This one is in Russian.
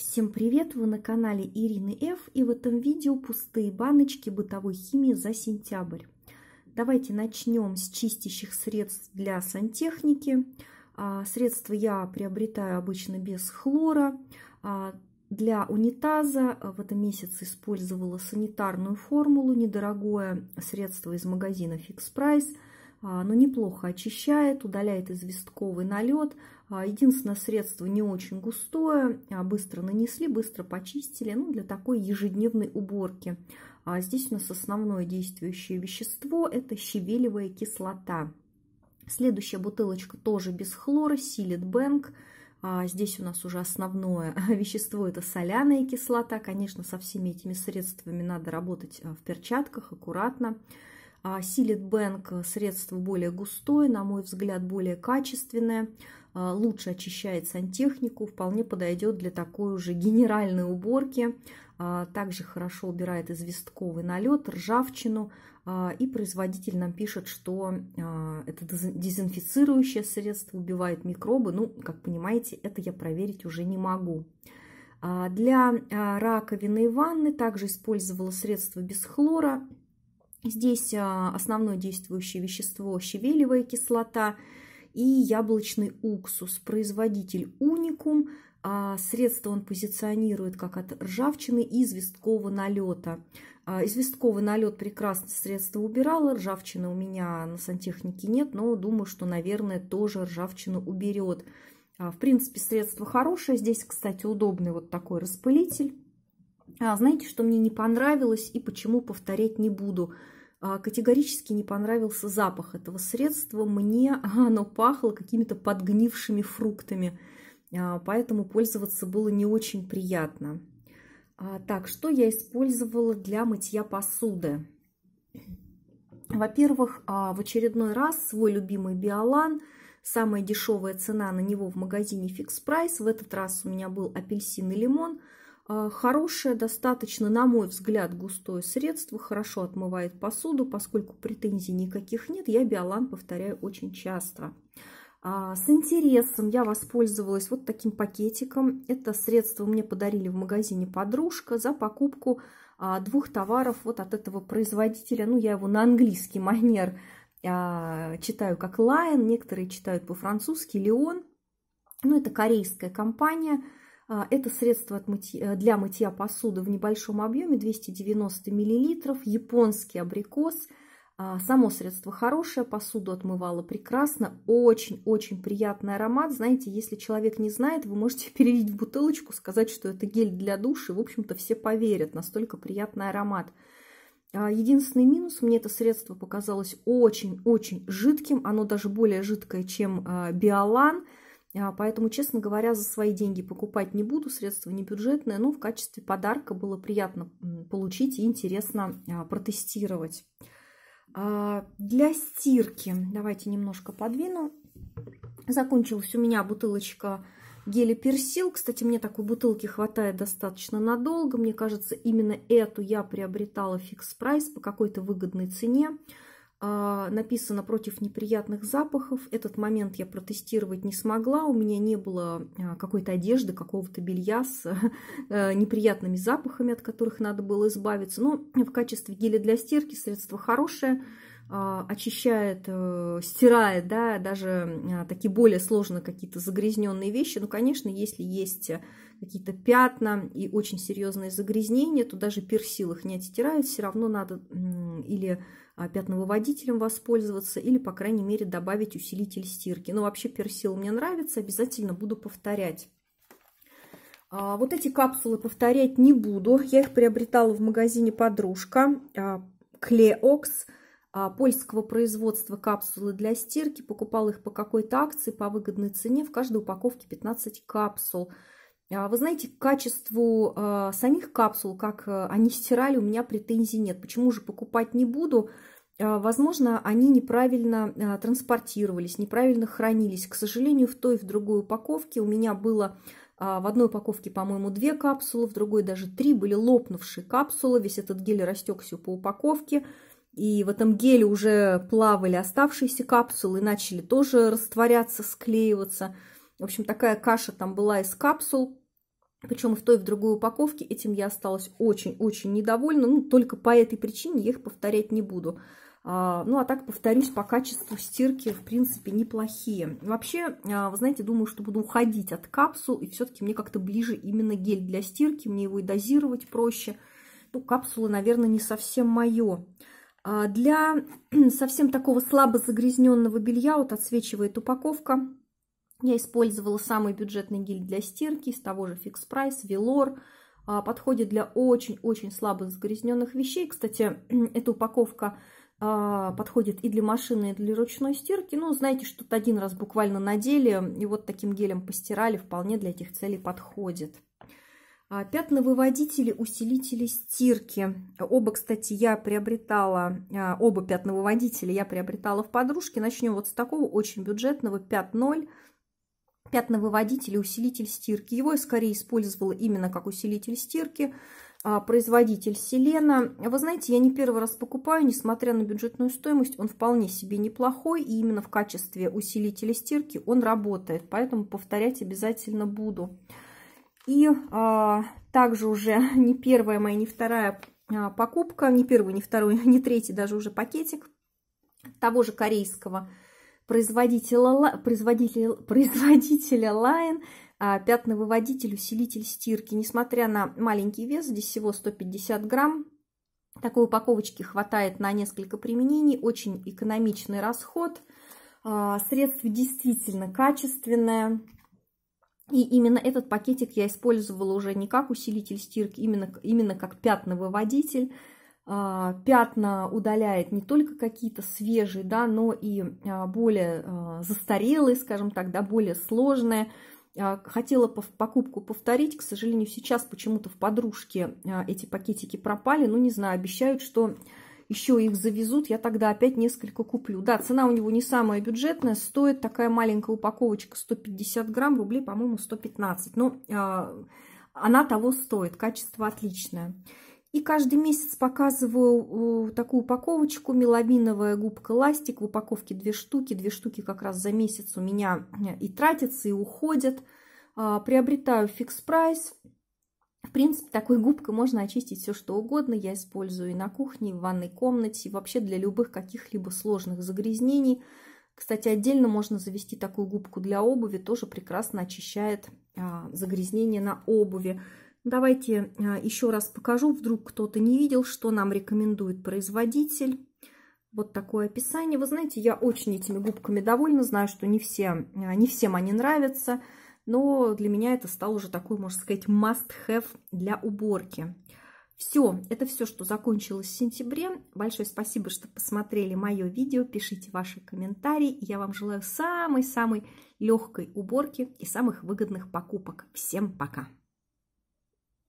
Всем привет! Вы на канале Ирины Ф и в этом видео пустые баночки бытовой химии за сентябрь. Давайте начнем с чистящих средств для сантехники. А, средства я приобретаю обычно без хлора. А, для унитаза а, в этом месяце использовала санитарную формулу, недорогое средство из магазина Fix Price. Оно неплохо очищает, удаляет известковый налет, а, единственное средство не очень густое, а, быстро нанесли, быстро почистили, ну, для такой ежедневной уборки. А, здесь у нас основное действующее вещество – это щавелевая кислота. Следующая бутылочка тоже без хлора, Силит Бэнк. Здесь у нас уже основное вещество – это соляная кислота. Конечно, со всеми этими средствами надо работать в перчатках, аккуратно. Силит Бэнк – средство более густое, на мой взгляд, более качественное – а, лучше очищает сантехнику, вполне подойдет для такой уже генеральной уборки. А, также хорошо убирает известковый налет, ржавчину. А, и производитель нам пишет, что это дезинфицирующее средство, убивает микробы. Ну, как понимаете, это я проверить уже не могу. Для раковины и ванны также использовала средство без хлора. Здесь основное действующее вещество щавелевая кислота – и яблочный уксус. Производитель уникум. А, средство он позиционирует как от ржавчины и известкового налета. А, известковый налет прекрасно средство убирало. ржавчины у меня на сантехнике нет, но думаю, что, наверное, тоже ржавчину уберет. А, в принципе, средство хорошее. Здесь, кстати, удобный вот такой распылитель. знаете, что мне не понравилось и почему повторять не буду? А, категорически не понравился запах этого средства. Мне оно пахло какими-то подгнившими фруктами, а, поэтому пользоваться было не очень приятно. А, так, что я использовала для мытья посуды? Во-первых, в очередной раз свой любимый биолан. Самая дешевая цена на него в магазине Fix Price. В этот раз у меня был апельсин и лимон – Э, хорошее, достаточно, на мой взгляд, густое средство, хорошо отмывает посуду, поскольку претензий никаких нет, я биолан повторяю очень часто. А, с интересом я воспользовалась вот таким пакетиком. Это средство мне подарили в магазине «Подружка» за покупку а, двух товаров вот от этого производителя. Ну, я его на английский манер а, читаю как «Лайн», некоторые читают по-французски «Леон». Ну, это корейская компания – а, это средство от мытья, э, для мытья посуды в небольшом объеме, 290 мл, японский абрикос. А, само средство хорошее, посуду отмывало прекрасно, очень-очень приятный аромат. Знаете, если человек не знает, вы можете перелить в бутылочку, сказать, что это гель для души, в общем-то все поверят, настолько приятный аромат. А, единственный минус, мне это средство показалось очень-очень жидким, оно даже более жидкое, чем биолан – а, поэтому, честно говоря, за свои деньги покупать не буду, средства не бюджетные, но ну, в качестве подарка было приятно получить и интересно а, протестировать. А, для стирки, давайте немножко подвину, закончилась у меня бутылочка геля персил. Кстати, мне такой бутылки хватает достаточно надолго. Мне кажется, именно эту я приобретала фикс прайс по какой-то выгодной цене. А, написано против неприятных запахов. Этот момент я протестировать не смогла. У меня не было а, какой-то одежды, какого-то белья с э, неприятными запахами, от которых надо было избавиться. Но в качестве геля для стирки средство хорошее а, очищает, э, стирает, да, даже такие более сложные какие-то загрязненные вещи. Ну, конечно, если есть какие-то пятна и очень серьезные загрязнения, то даже персил их не отстирают, все равно надо или а, пятновыводителем воспользоваться или, по крайней мере, добавить усилитель стирки. Но ну, вообще персил мне нравится, обязательно буду повторять. А, вот эти капсулы повторять не буду. Я их приобретала в магазине «Подружка» а, Клеокс польского производства капсулы для стирки. Покупала их по какой-то акции по выгодной цене. В каждой упаковке 15 капсул. Вы знаете, к качеству самих капсул, как они стирали, у меня претензий нет. Почему же покупать не буду? А, возможно, они неправильно а, транспортировались, неправильно хранились. К сожалению, в той и в другой упаковке у меня было а, в одной упаковке, по-моему, две капсулы, в другой даже три были лопнувшие капсулы. Весь этот гель растекся по упаковке. И в этом геле уже плавали оставшиеся капсулы, и начали тоже растворяться, склеиваться. В общем, такая каша там была из капсул. Причем и в той, и в другой упаковке. Этим я осталась очень-очень недовольна. Ну, только по этой причине я их повторять не буду. А, ну, а так, повторюсь, по качеству стирки, в принципе, неплохие. Вообще, а, вы знаете, думаю, что буду уходить от капсул, и все-таки мне как-то ближе именно гель для стирки, мне его и дозировать проще. Ну, капсулы, наверное, не совсем мое. А, для совсем такого слабо загрязненного белья, вот отсвечивает упаковка, я использовала самый бюджетный гель для стирки из того же Fix Price, Velour, подходит для очень-очень слабо загрязненных вещей. Кстати, эта упаковка а, подходит и для машины, и для ручной стирки. Ну, знаете, что то один раз буквально надели, и вот таким гелем постирали, вполне для этих целей подходит. А, Пятновыводители, усилители стирки. Оба, кстати, я приобретала, а, оба пятновыводителя я приобретала в подружке. Начнем вот с такого очень бюджетного 5.0 пятновыводитель и усилитель стирки. Его я скорее использовала именно как усилитель стирки. А, производитель Селена. Вы знаете, я не первый раз покупаю, несмотря на бюджетную стоимость, он вполне себе неплохой, и именно в качестве усилителя стирки он работает, поэтому повторять обязательно буду. И а, также уже не первая моя, не вторая а, покупка, не первый, не второй, не третий даже уже пакетик того же корейского производителя, производителя, производителя Line – а, пятновыводитель, усилитель стирки. Несмотря на маленький вес, здесь всего 150 грамм, такой упаковочки хватает на несколько применений, очень экономичный расход, а, средство действительно качественное. И именно этот пакетик я использовала уже не как усилитель стирки, именно, именно как пятновыводитель. А, пятна удаляет не только какие-то свежие, да, но и более застарелые, скажем так, да, более сложные. А, хотела покупку повторить. К сожалению, сейчас почему-то в подружке а, эти пакетики пропали. Ну, не знаю, обещают, что еще их завезут. Я тогда опять несколько куплю. Да, цена у него не самая бюджетная. Стоит такая маленькая упаковочка 150 грамм, рублей, по-моему, 115. Но ну, а, она того стоит. Качество отличное. И каждый месяц показываю такую упаковочку, меламиновая губка ластик, в упаковке две штуки, две штуки как раз за месяц у меня э, и тратятся, и уходят. А, приобретаю фикс прайс. В принципе, такой губкой можно очистить все что угодно. Я использую и на кухне, и в ванной комнате, и вообще для любых каких-либо сложных загрязнений. Кстати, отдельно можно завести такую губку для обуви, тоже прекрасно очищает а, загрязнение на обуви. Давайте э, еще раз покажу, вдруг кто-то не видел, что нам рекомендует производитель. Вот такое описание. Вы знаете, я очень этими губками довольна. Знаю, что не, все, э, не всем они нравятся. Но для меня это стало уже такой, можно сказать, must-have для уборки. Все, это все, что закончилось в сентябре. Большое спасибо, что посмотрели мое видео. Пишите ваши комментарии. Я вам желаю самой-самой легкой уборки и самых выгодных покупок. Всем пока!